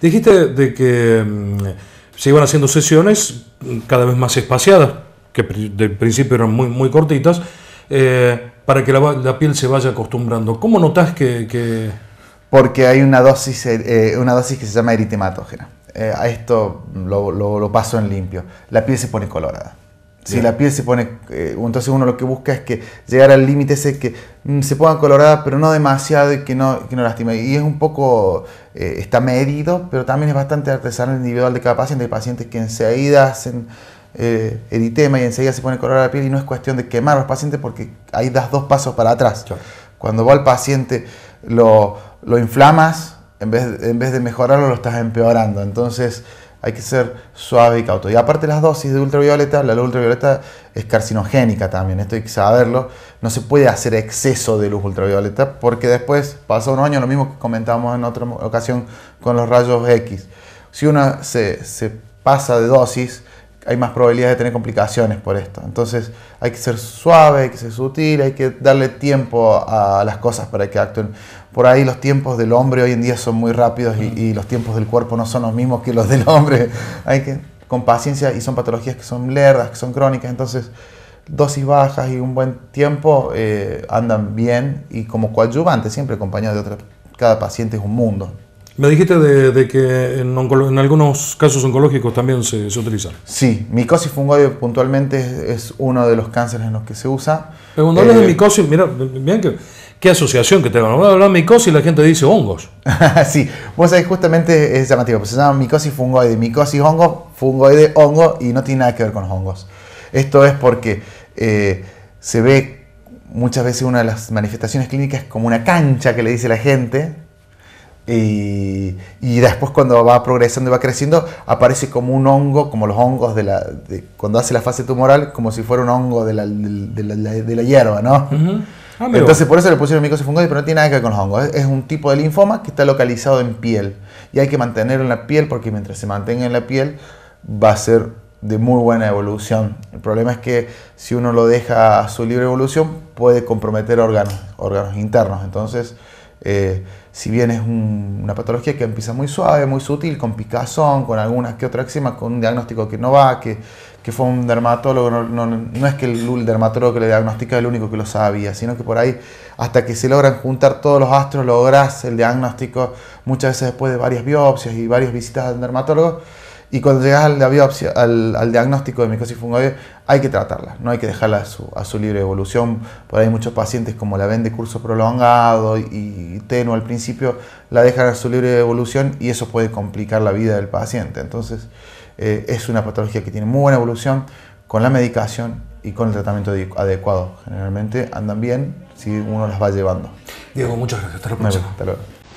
Dijiste de que mm, se iban haciendo sesiones cada vez más espaciadas, que del principio eran muy, muy cortitas, eh, para que la, piel se vaya acostumbrando. ¿Cómo notas que, Porque hay una dosis, eh, eh, una dosis que se llama eritematógena. a esto lo paso en limpio. La piel se pone colorada. Si la piel se pone, eh, entonces uno lo que busca es que llegar al límite ese que mm, se ponga colorada, pero no demasiado y que no, que no lastime. Y es un poco, eh, está medido, pero también es bastante artesanal individual de cada paciente. Hay pacientes que enseguida hacen eh, eritema y enseguida se pone colorada la piel y no es cuestión de quemar a los pacientes porque ahí das dos pasos para atrás. Cuando va al paciente lo, lo inflamas, en vez, en vez de mejorarlo lo estás empeorando. Entonces hay que ser suave y cauto. Y aparte las dosis de ultravioleta, la luz ultravioleta es carcinogénica también, esto hay que saberlo. No se puede hacer exceso de luz ultravioleta porque después pasa unos años, lo mismo que comentamos en otra ocasión con los rayos X. Si uno se pasa de dosis, hay más probabilidades de tener complicaciones por esto. Entonces hay que ser suave, hay que ser sutil, hay que darle tiempo a las cosas para que actúen. Por ahí los tiempos del hombre hoy en día son muy rápidos y, los tiempos del cuerpo no son los mismos que los del hombre. Hay que, con paciencia, y son patologías que son lerdas, que son crónicas, entonces dosis bajas y un buen tiempo eh, andan bien y como coadyuvante, siempre acompañado de otra. Cada paciente es un mundo. Me dijiste de, que en, algunos casos oncológicos también se, utiliza. Sí, micosis fungoide puntualmente es, uno de los cánceres en los que se usa. Pero cuando hablas de eh, micosis, mira, bien que qué asociación que tengo. de micosis y la gente dice hongos. sí, vos ahí justamente es llamativo, pues se llama micosis fungoide, micosis hongo, fungoide hongo y no tiene nada que ver con los hongos. Esto es porque eh, se ve muchas veces una de las manifestaciones clínicas como una cancha que le dice la gente, y, y, después cuando va progresando y va creciendo, aparece como un hongo, como los hongos de la, cuando hace la fase tumoral, como si fuera un hongo de la, de, la, hierba, ¿no? Ah, Entonces por eso le pusieron micosis pero no tiene nada que ver con los hongos. Es, es, un tipo de linfoma que está localizado en piel. Y hay que mantenerlo en la piel porque mientras se mantenga en la piel va a ser de muy buena evolución. El problema es que si uno lo deja a su libre evolución puede comprometer órganos, órganos internos. Entonces eh, si bien es una patología que empieza muy suave, muy sutil, con picazón, con algunas que otra eczema, con un diagnóstico que no va, que, fue un dermatólogo, no, es que el, dermatólogo que le diagnostica es el único que lo sabía, sino que por ahí, hasta que se logran juntar todos los astros, logras el diagnóstico, muchas veces después de varias biopsias y varias visitas al dermatólogo, y cuando llegas al al, diagnóstico de micosis fungoide, hay que tratarla, no hay que dejarla a su, libre evolución. Por ahí muchos pacientes, como la ven de curso prolongado y, tenue al principio, la dejan a su libre evolución y eso puede complicar la vida del paciente. Entonces, eh, es una patología que tiene muy buena evolución con la medicación y con el tratamiento adecuado. Generalmente andan bien si uno las va llevando. Diego, muchas gracias. Hasta la Hasta luego.